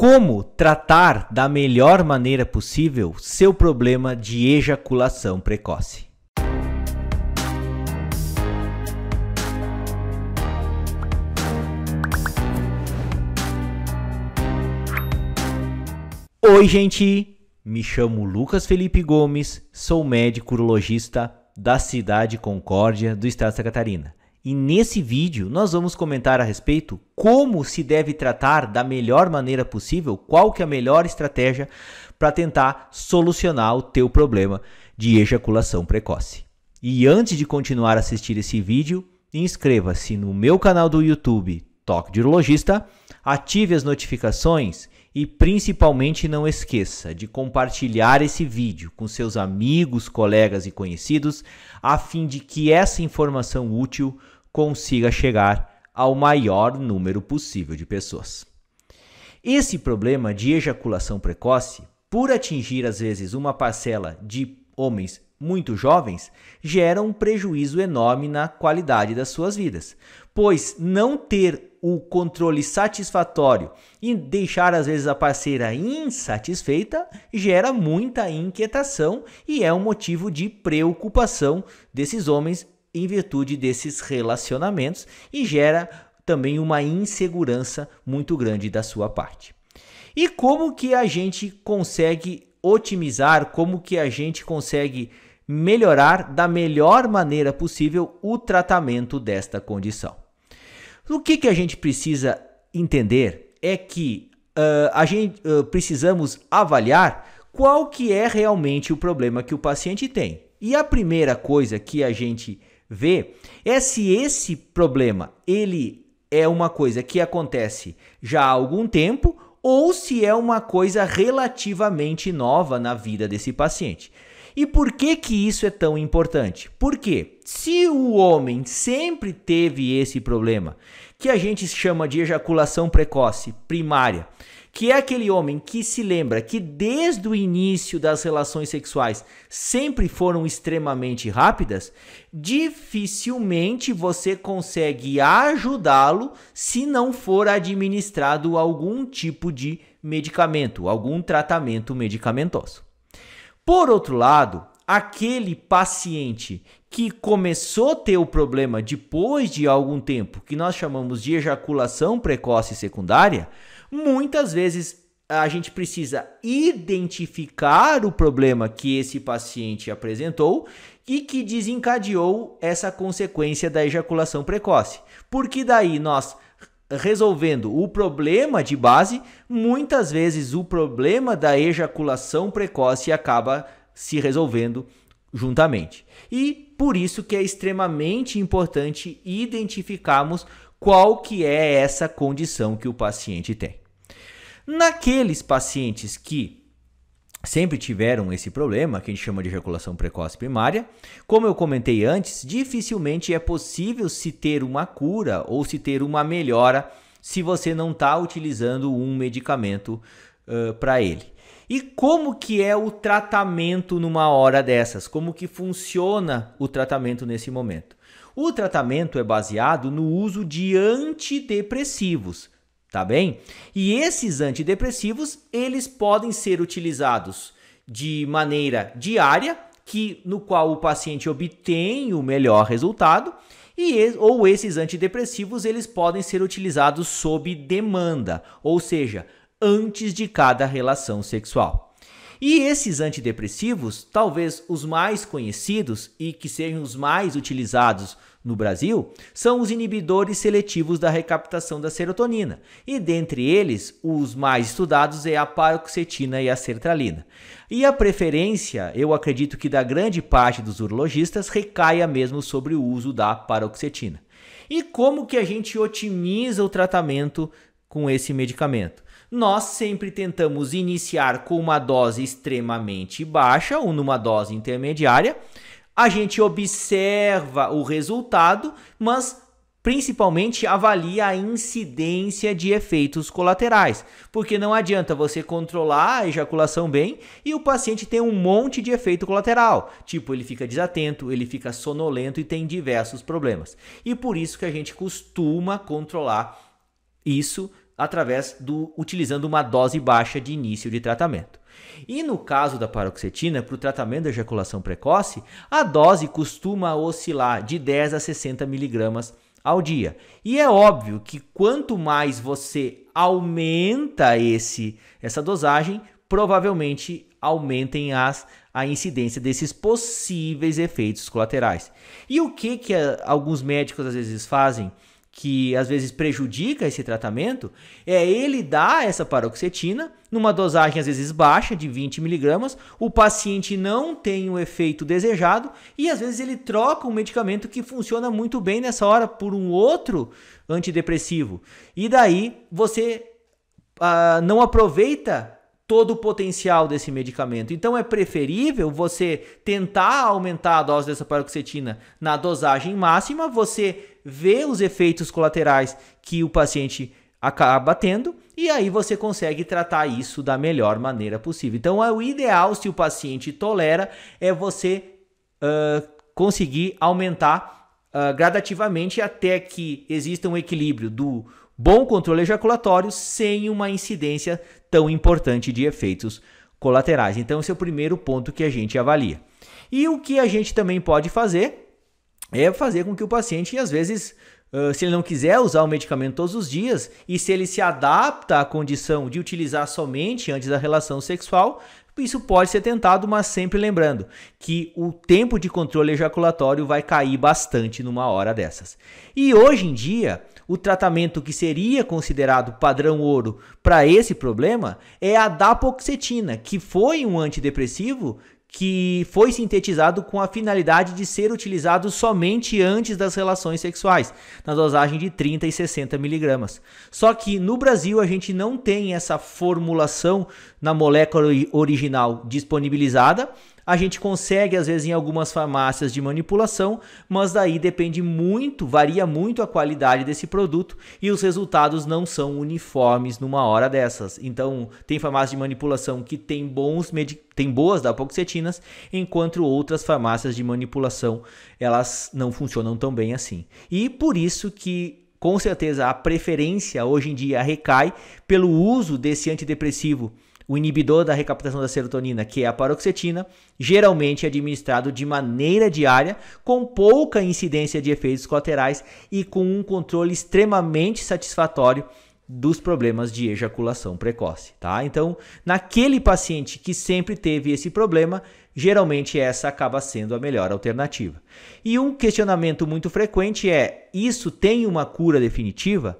como tratar da melhor maneira possível seu problema de ejaculação precoce. Oi, gente! Me chamo Lucas Felipe Gomes, sou médico urologista da cidade Concórdia, do estado de Santa Catarina. E nesse vídeo nós vamos comentar a respeito como se deve tratar da melhor maneira possível, qual que é a melhor estratégia para tentar solucionar o teu problema de ejaculação precoce. E antes de continuar a assistir esse vídeo, inscreva-se no meu canal do YouTube Toque de Urologista, ative as notificações, e principalmente não esqueça de compartilhar esse vídeo com seus amigos, colegas e conhecidos, a fim de que essa informação útil consiga chegar ao maior número possível de pessoas. Esse problema de ejaculação precoce, por atingir às vezes uma parcela de homens muito jovens, geram um prejuízo enorme na qualidade das suas vidas, pois não ter o controle satisfatório e deixar às vezes a parceira insatisfeita gera muita inquietação e é um motivo de preocupação desses homens em virtude desses relacionamentos e gera também uma insegurança muito grande da sua parte. E como que a gente consegue otimizar, como que a gente consegue melhorar da melhor maneira possível o tratamento desta condição. O que, que a gente precisa entender é que uh, a gente uh, precisamos avaliar qual que é realmente o problema que o paciente tem. E a primeira coisa que a gente vê é se esse problema ele é uma coisa que acontece já há algum tempo ou se é uma coisa relativamente nova na vida desse paciente. E por que que isso é tão importante? Porque se o homem sempre teve esse problema, que a gente chama de ejaculação precoce primária, que é aquele homem que se lembra que desde o início das relações sexuais sempre foram extremamente rápidas, dificilmente você consegue ajudá-lo se não for administrado algum tipo de medicamento, algum tratamento medicamentoso. Por outro lado, aquele paciente que começou a ter o problema depois de algum tempo, que nós chamamos de ejaculação precoce secundária, muitas vezes a gente precisa identificar o problema que esse paciente apresentou e que desencadeou essa consequência da ejaculação precoce. Porque daí nós resolvendo o problema de base, muitas vezes o problema da ejaculação precoce acaba se resolvendo juntamente. E por isso que é extremamente importante identificarmos qual que é essa condição que o paciente tem. Naqueles pacientes que sempre tiveram esse problema, que a gente chama de ejaculação precoce primária. Como eu comentei antes, dificilmente é possível se ter uma cura ou se ter uma melhora se você não está utilizando um medicamento uh, para ele. E como que é o tratamento numa hora dessas? Como que funciona o tratamento nesse momento? O tratamento é baseado no uso de antidepressivos tá bem? E esses antidepressivos, eles podem ser utilizados de maneira diária, que no qual o paciente obtém o melhor resultado, e ou esses antidepressivos, eles podem ser utilizados sob demanda, ou seja, antes de cada relação sexual. E esses antidepressivos, talvez os mais conhecidos e que sejam os mais utilizados no Brasil são os inibidores seletivos da recaptação da serotonina, e dentre eles, os mais estudados é a paroxetina e a sertralina. E a preferência, eu acredito que da grande parte dos urologistas, recaia mesmo sobre o uso da paroxetina. E como que a gente otimiza o tratamento com esse medicamento? Nós sempre tentamos iniciar com uma dose extremamente baixa ou numa dose intermediária, a gente observa o resultado, mas principalmente avalia a incidência de efeitos colaterais, porque não adianta você controlar a ejaculação bem e o paciente tem um monte de efeito colateral, tipo ele fica desatento, ele fica sonolento e tem diversos problemas. E por isso que a gente costuma controlar isso através do utilizando uma dose baixa de início de tratamento. E no caso da paroxetina, para o tratamento da ejaculação precoce, a dose costuma oscilar de 10 a 60 miligramas ao dia. E é óbvio que quanto mais você aumenta esse essa dosagem, provavelmente aumentem as a incidência desses possíveis efeitos colaterais. E o que que a, eh, alguns médicos às vezes fazem? que às vezes prejudica esse tratamento, é ele dar essa paroxetina numa dosagem às vezes baixa de 20 miligramas, o paciente não tem o efeito desejado e às vezes ele troca um medicamento que funciona muito bem nessa hora por um outro antidepressivo. E daí você ah, não aproveita todo o potencial desse medicamento. Então é preferível você tentar aumentar a dose dessa paroxetina na dosagem máxima, você vê os efeitos colaterais que o paciente acaba tendo e aí você consegue tratar isso da melhor maneira possível. Então é o ideal se o paciente tolera é você uh, conseguir aumentar uh, gradativamente até que exista um equilíbrio do bom controle ejaculatório sem uma incidência tão importante de efeitos colaterais. Então, esse é o primeiro ponto que a gente avalia. E o que a gente também pode fazer é fazer com que o paciente, às vezes, se ele não quiser usar o medicamento todos os dias e se ele se adapta à condição de utilizar somente antes da relação sexual, isso pode ser tentado, mas sempre lembrando que o tempo de controle ejaculatório vai cair bastante numa hora dessas. E hoje em dia, o tratamento que seria considerado padrão ouro para esse problema é a dapoxetina, que foi um antidepressivo que foi sintetizado com a finalidade de ser utilizado somente antes das relações sexuais, na dosagem de 30 e 60 miligramas. Só que no Brasil a gente não tem essa formulação na molécula original disponibilizada, a gente consegue, às vezes, em algumas farmácias de manipulação, mas daí depende muito, varia muito a qualidade desse produto e os resultados não são uniformes numa hora dessas. Então, tem farmácias de manipulação que tem bons tem boas dapoxetinas, enquanto outras farmácias de manipulação elas não funcionam tão bem assim. E por isso que com certeza a preferência hoje em dia recai pelo uso desse antidepressivo o inibidor da recaptação da serotonina, que é a paroxetina, geralmente é administrado de maneira diária, com pouca incidência de efeitos colaterais e com um controle extremamente satisfatório dos problemas de ejaculação precoce, tá? Então, naquele paciente que sempre teve esse problema, geralmente essa acaba sendo a melhor alternativa. E um questionamento muito frequente é: isso tem uma cura definitiva?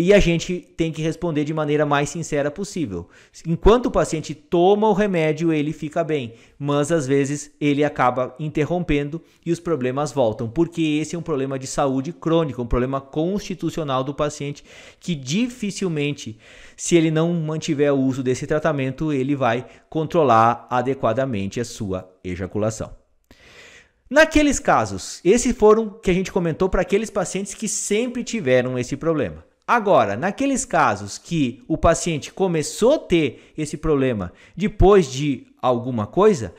e a gente tem que responder de maneira mais sincera possível. Enquanto o paciente toma o remédio, ele fica bem, mas às vezes ele acaba interrompendo e os problemas voltam, porque esse é um problema de saúde crônica, um problema constitucional do paciente que dificilmente, se ele não mantiver o uso desse tratamento, ele vai controlar adequadamente a sua ejaculação. Naqueles casos, esses foram que a gente comentou para aqueles pacientes que sempre tiveram esse problema. Agora, naqueles casos que o paciente começou a ter esse problema depois de alguma coisa,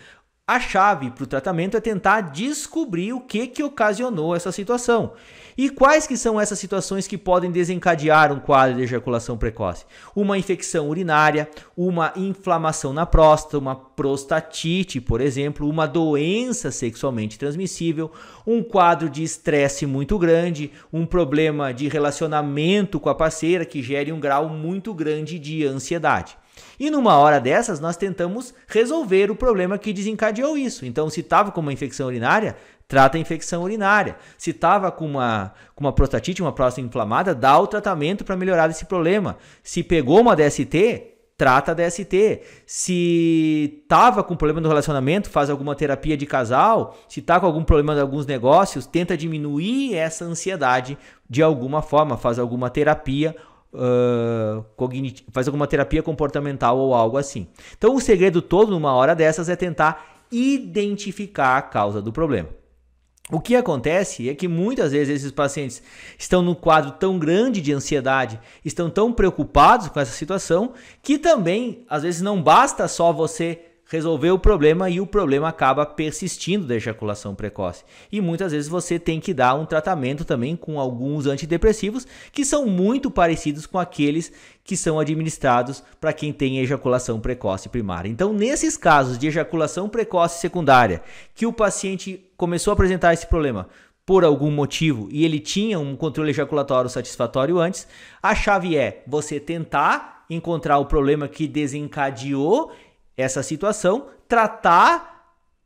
a chave para o tratamento é tentar descobrir o que, que ocasionou essa situação. E quais que são essas situações que podem desencadear um quadro de ejaculação precoce? Uma infecção urinária, uma inflamação na próstata, uma prostatite, por exemplo, uma doença sexualmente transmissível, um quadro de estresse muito grande, um problema de relacionamento com a parceira que gere um grau muito grande de ansiedade. E numa hora dessas, nós tentamos resolver o problema que desencadeou isso. Então, se estava com uma infecção urinária, trata a infecção urinária. Se estava com uma, com uma prostatite, uma próstata inflamada, dá o tratamento para melhorar esse problema. Se pegou uma DST, trata a DST. Se tava com problema no relacionamento, faz alguma terapia de casal. Se está com algum problema de alguns negócios, tenta diminuir essa ansiedade de alguma forma, faz alguma terapia uh, faz alguma terapia comportamental ou algo assim. Então o segredo todo numa hora dessas é tentar identificar a causa do problema. O que acontece é que muitas vezes esses pacientes estão num quadro tão grande de ansiedade, estão tão preocupados com essa situação, que também, às vezes, não basta só você resolver o problema e o problema acaba persistindo da ejaculação precoce. E muitas vezes você tem que dar um tratamento também com alguns antidepressivos que são muito parecidos com aqueles que são administrados para quem tem ejaculação precoce primária. Então, nesses casos de ejaculação precoce secundária, que o paciente começou a apresentar esse problema por algum motivo e ele tinha um controle ejaculatório satisfatório antes, a chave é você tentar encontrar o problema que desencadeou essa situação, tratar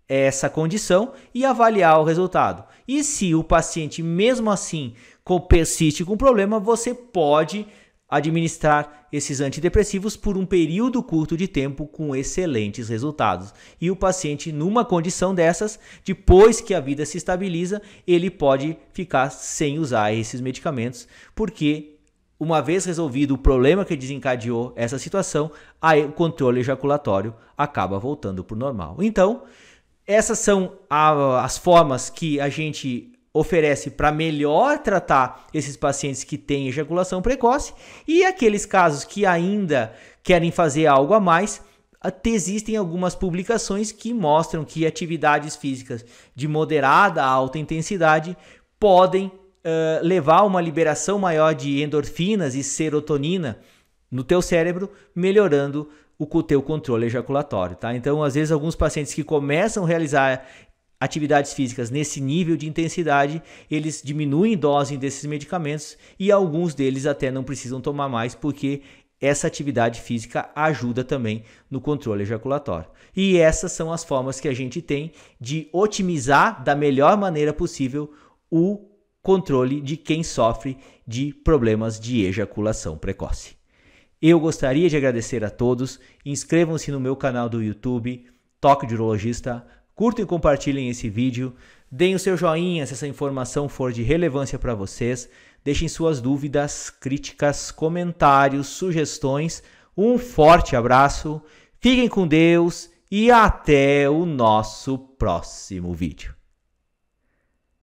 essa condição e avaliar o resultado. E se o paciente, mesmo assim, persiste com o problema, você pode administrar esses antidepressivos por um período curto de tempo com excelentes resultados. E o paciente, numa condição dessas, depois que a vida se estabiliza, ele pode ficar sem usar esses medicamentos, porque uma vez resolvido o problema que desencadeou essa situação, aí o controle ejaculatório acaba voltando para o normal. Então, essas são a, as formas que a gente oferece para melhor tratar esses pacientes que têm ejaculação precoce e aqueles casos que ainda querem fazer algo a mais. Existem algumas publicações que mostram que atividades físicas de moderada a alta intensidade podem levar uma liberação maior de endorfinas e serotonina no teu cérebro, melhorando o teu controle ejaculatório, tá? Então, às vezes, alguns pacientes que começam a realizar atividades físicas nesse nível de intensidade, eles diminuem a dose desses medicamentos e alguns deles até não precisam tomar mais porque essa atividade física ajuda também no controle ejaculatório. E essas são as formas que a gente tem de otimizar da melhor maneira possível o controle de quem sofre de problemas de ejaculação precoce. Eu gostaria de agradecer a todos. Inscrevam-se no meu canal do YouTube, Toque de Urologista. Curtam e compartilhem esse vídeo. Deem o seu joinha se essa informação for de relevância para vocês. Deixem suas dúvidas, críticas, comentários, sugestões. Um forte abraço, fiquem com Deus e até o nosso próximo vídeo.